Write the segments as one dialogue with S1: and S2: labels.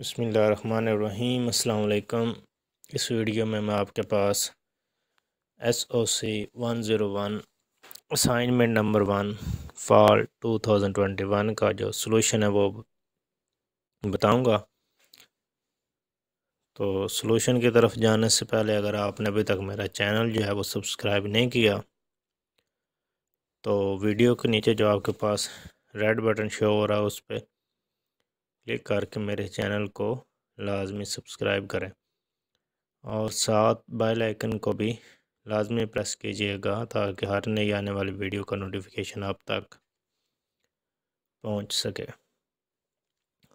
S1: बसमीम् अल्लाम इस वीडियो में मैं आपके पास S O C one zero one assignment number one fall two thousand twenty one का जो सलूशन है वो बताऊँगा तो सलूशन की तरफ जाने से पहले अगर आपने अभी तक मेरा चैनल जो है वो सब्सक्राइब नहीं किया तो वीडियो के नीचे जो आपके पास रेड बटन शो हो रहा है उस पर क्लिक करके मेरे चैनल को लाजमी सब्सक्राइब करें और साथ बेल आइकन को भी लाजमी प्रेस कीजिएगा ताकि हर नई आने वाली वीडियो का नोटिफिकेशन आप तक पहुंच सके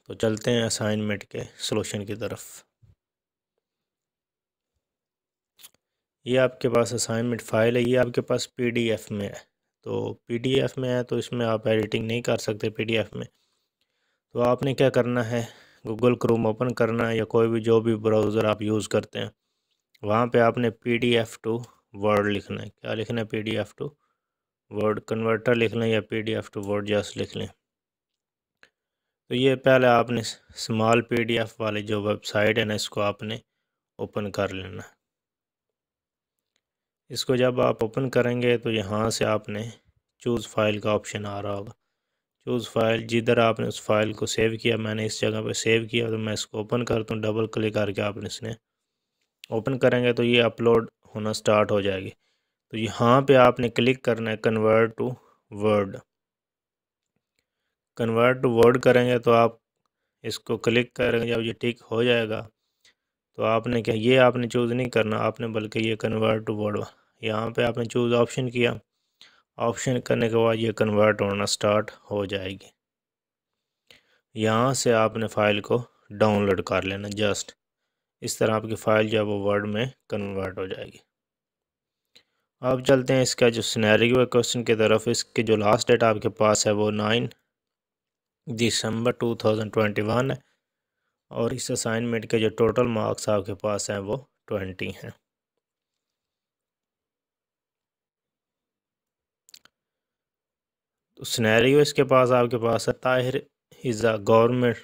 S1: तो चलते हैं असाइनमेंट के सॉल्यूशन की तरफ ये आपके पास असाइनमेंट फ़ाइल है ये आपके पास पीडीएफ में है तो पीडीएफ में है तो इसमें आप एडिटिंग नहीं कर सकते पीडीएफ में तो आपने क्या करना है गूगल क्रोम ओपन करना है या कोई भी जो भी ब्राउज़र आप यूज़ करते हैं वहाँ पे आपने P D F to word लिखना है क्या लिखना है P D F to word converter लिख लें या P D F to word जैस लिख लें तो ये पहले आपने स्मॉल पी डी एफ़ वाली जो वेबसाइट है ना इसको आपने ओपन कर लेना है इसको जब आप ओपन करेंगे तो यहाँ से आपने चूज़ फाइल का ऑप्शन आ रहा होगा चूज़ फाइल जिधर आपने उस फाइल को सेव किया मैंने इस जगह पर सेव किया तो मैं इसको ओपन करता हूँ डबल क्लिक करके आपने इसने ओपन करेंगे तो ये अपलोड होना स्टार्ट हो जाएगी तो यहाँ पे आपने क्लिक करना है convert to word convert to word करेंगे तो आप इसको क्लिक करेंगे जब ये टिक हो जाएगा तो आपने क्या ये आपने चूज़ नहीं करना आपने बल्कि ये कन्वर्ट टू वर्ड यहाँ पे आपने चूज़ ऑप्शन किया ऑप्शन करने के बाद ये कन्वर्ट होना स्टार्ट हो जाएगी यहाँ से आपने फ़ाइल को डाउनलोड कर लेना जस्ट इस तरह आपकी फ़ाइल जो है वो वर्ड में कन्वर्ट हो जाएगी अब चलते हैं इसका जो सिनेरियो क्वेश्चन की तरफ इसके जो लास्ट डेट आपके पास है वो nine December two thousand twenty one है और इस असाइनमेंट के जो टोटल मार्क्स आपके पास हैं वो ट्वेंटी हैं तो सिनेरियो इसके पास आपके पास है Tahir is a government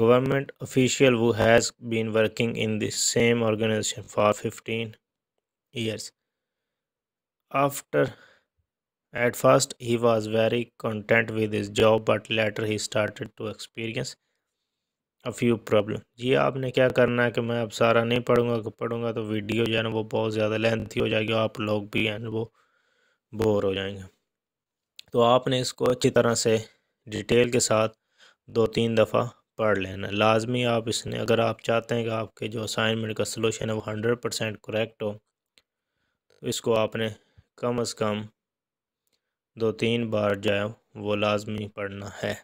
S1: government official वो has been working in the same organization for fifteen years after at first he was very content with his job but later he started to experience a few problem जी आपने क्या करना है कि मैं अब सारा नहीं पढ़ूंगा कि पढ़ूंगा तो वीडियो जो है ना वो बहुत ज़्यादा लेंथी हो जाएगी आप लोग भी हैं वो बोर हो जाएंगे तो आपने इसको अच्छी तरह से डिटेल के साथ दो तीन दफ़ा पढ़ लेना लाजमी आप इसने अगर आप चाहते हैं कि आपके जो असाइनमेंट का सलूशन है वो हंड्रेड परसेंट करेक्ट हो तो इसको आपने कम अज़ कम दो तीन बार जाए वो लाजमी पढ़ना है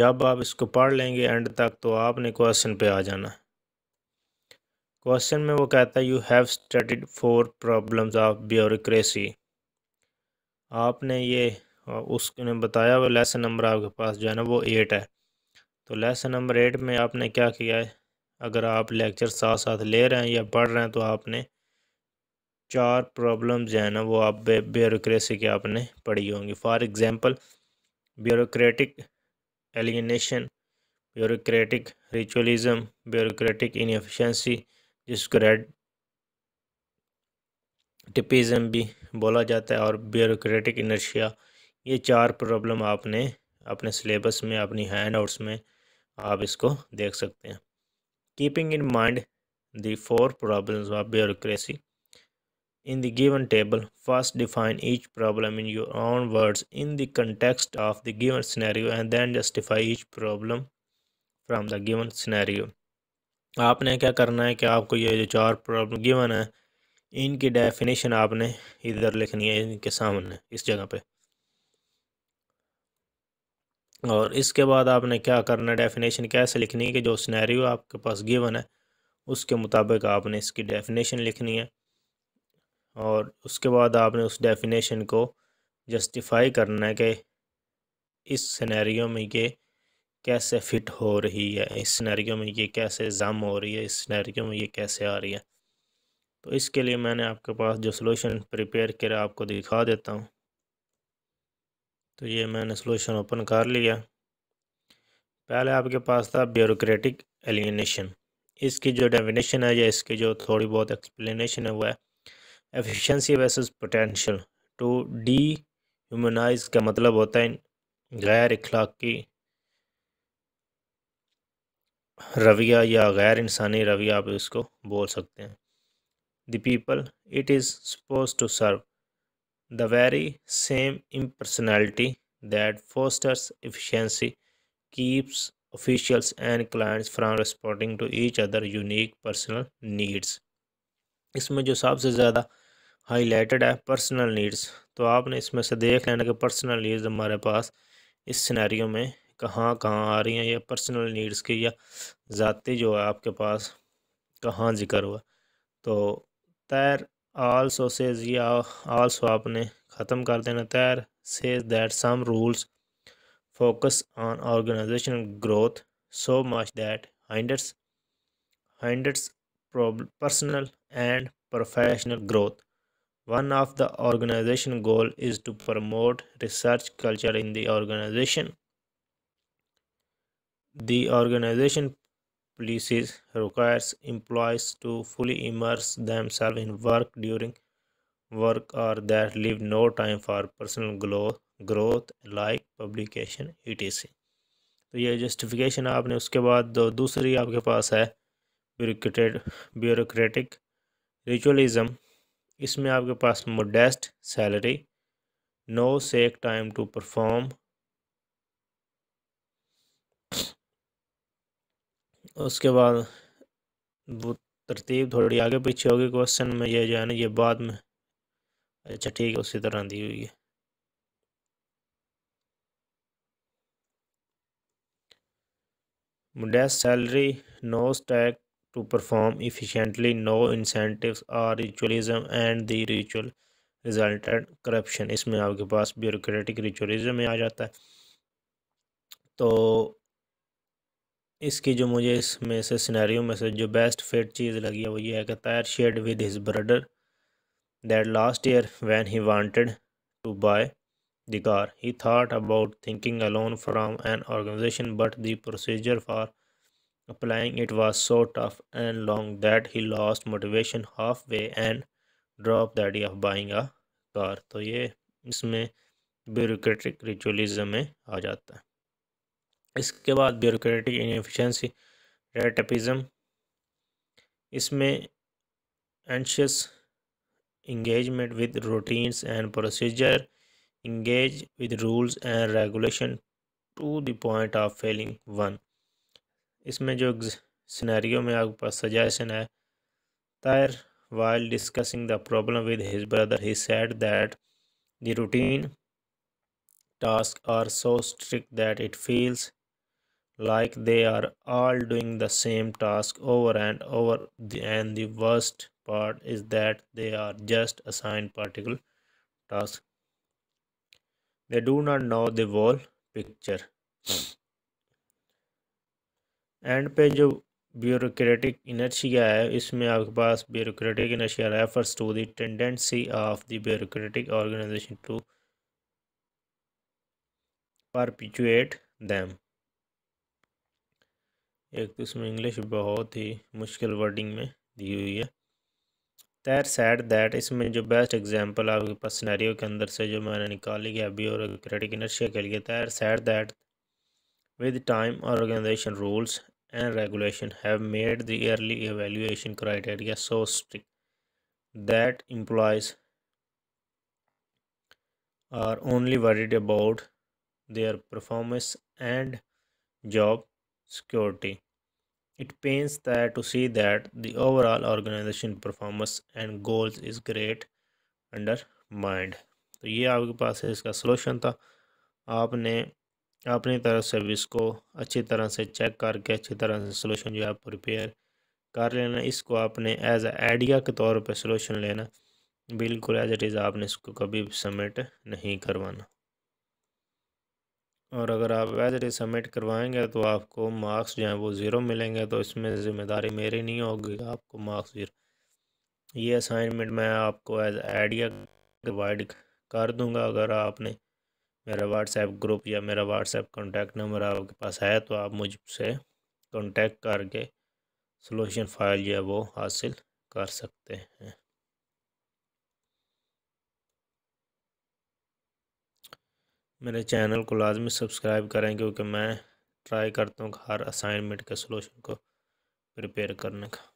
S1: जब आप इसको पढ़ लेंगे एंड तक तो आपने क्वेश्चन पे आ जाना है क्वेश्चन में वो कहता है you have studied four problems of bureaucracy आपने ये उसने बताया वो लेसन नंबर आपके पास जो है ना वो एट है तो लेसन नंबर एट में आपने क्या किया है अगर आप लेक्चर साथ साथ ले रहे हैं या पढ़ रहे हैं तो आपने चार प्रॉब्लम जो है ना वो आप ब्यूरोसी के आपने पढ़ी होंगी for example bureaucratic alienation bureaucratic ritualism bureaucratic inefficiency इसको रेड टिपिज़म भी बोला जाता है और ब्यूरोटिक इनर्शिया ये चार प्रॉब्लम आपने अपने सिलेबस में अपनी हैंड आउट्स में आप इसको देख सकते हैं keeping in mind the four problems of bureaucracy in the given table first define each problem in your own words in the context of the given scenario and then justify each problem from the given scenario आपने क्या करना है कि आपको ये जो चार problem given है इनकी डेफिनेशन आपने इधर लिखनी है इनके सामने इस जगह पे और इसके बाद आपने क्या करना है डेफिनेशन कैसे लिखनी है कि जो स्नैरियो आपके पास गिवन है उसके मुताबिक आपने इसकी डेफिनेशन लिखनी है और उसके बाद आपने उस डेफिनेशन को जस्टिफाई करना है कि इस सिनेरियो में ये कैसे फिट हो रही है इस सिनेरियो में ये कैसे ज़म हो रही है इस सिनेरियो में ये कैसे आ रही है तो इसके लिए मैंने आपके पास जो सोलूशन प्रिपेयर कर आपको दिखा देता हूँ तो ये मैंने सोलूशन ओपन कर लिया पहले आपके पास था ब्यूरोटिक एलिनेशन इसकी जो डेफिनेशन है या इसकी जो थोड़ी बहुत एक्सप्लेनेशन है वो है efficiency versus potential to dehumanize का मतलब होता है गैर अखलाक की रवैया या गैर इंसानी रवैया आप इसको बोल सकते हैं the people it is supposed to serve the very same impersonality that fosters efficiency keeps officials and clients from responding to each other unique personal needs इसमें जो सबसे ज़्यादा हाईलाइटेड है पर्सनल नीड्स तो आपने इसमें से देख लेना कि पर्सनल नीड्स हमारे पास इस सिनेरियो में कहाँ कहाँ आ रही हैं या पर्सनल नीड्स की या ज़ाती जो है आपके पास कहाँ जिक्र हुआ तो तैर आल सेज या आल्सो आपने ख़त्म कर देना Tahir says that some rules focus on organization growth so much that hinders hinders personal and professional growth one of the organization goal is to promote research culture in the organization The organization policies requires employees to fully immerse themselves in work during work or that leave no time for personal growth growth like publication etc तो ये justification आपने उसके बाद दो दूसरी आपके पास है ब्यूरोक्रेट ब्यूरोक्रेटिक रिचुअलिज्म इसमें आपके पास modest salary no slack time to perform उसके बाद वो तरतीब थोड़ी आगे पीछे होगी क्वेश्चन में ये जो है ना ये बाद में अच्छा ठीक है उसी तरह दी हुई है modest salary no slack to perform efficiently no incentive are ritualism and the ritual result corruption इसमें आपके पास ब्यूरोटिक रिचुअलिज्म आ जाता है तो इसकी जो मुझे इसमें से सिनेरियो में से जो बेस्ट फिट चीज़ लगी है वो ये है कि Tahir shared with his brother that last year when he wanted to buy the car he thought about thinking alone from an organization but the procedure for applying it was so tough and long that he lost motivation half way and drop that of buying a car तो ये इसमें bureaucratic ritualism में आ जाता है इसके बाद ब्यूरोटिक inefficiency red tapism इसमें anxious engagement with routines and procedure engage with rules and regulation to the point of failing one इसमें जो सिनेरियो में आपके पास सजेशन है Tahir while discussing the problem with his brother he said that the routine task are so strict that it feels like they are all doing the same task over and over and the worst part is that they are just assigned particular task they do not know the whole picture and page of bureaucratic inertia hai isme aapke paas bureaucratic inertia refers to the tendency of the bureaucratic organization to perpetuate them एक तो इसमें English बहुत ही मुश्किल wording में दी हुई है तैर said that इसमें जो बेस्ट एग्जांपल आपके पास सिनेरियो के अंदर से जो मैंने निकाली गया अभी और क्रेडिक इनर्शिया के लिए Tahir said that with time organization rules and regulation have made the yearly evaluation criteria so strict that employees are only worried about their performance and job security It pains that to see that the overall organization performance and goals is great undermined. तो ये आपके पास है इसका solution था आपने अपनी तरफ से इसको अच्छी तरह से चेक करके अच्छी तरह से सलूशन जो है प्रिपेयर कर लेना इसको आपने एज ए आइडिया के तौर पे सोल्यूशन लेना बिल्कुल एज इट इज़ आपने इसको कभी सबमिट नहीं करवाना और अगर आप वैध सबमिट करवाएंगे तो आपको मार्क्स जो हैं वो ज़ीरो मिलेंगे तो इसमें ज़िम्मेदारी मेरी नहीं होगी आपको मार्क्स ज़ीरो ये असाइनमेंट मैं आपको एज आइडिया प्रोवाइड कर दूंगा अगर आपने मेरा व्हाट्सएप ग्रुप या मेरा व्हाट्सएप कॉन्टैक्ट नंबर आपके पास है तो आप मुझसे कॉन्टैक्ट करके सोलूशन फाइल जो है वो हासिल कर सकते हैं मेरे चैनल को लाजमी सब्सक्राइब करें क्योंकि मैं ट्राई करता हूँ हर असाइनमेंट के सलूशन को प्रिपेयर करने का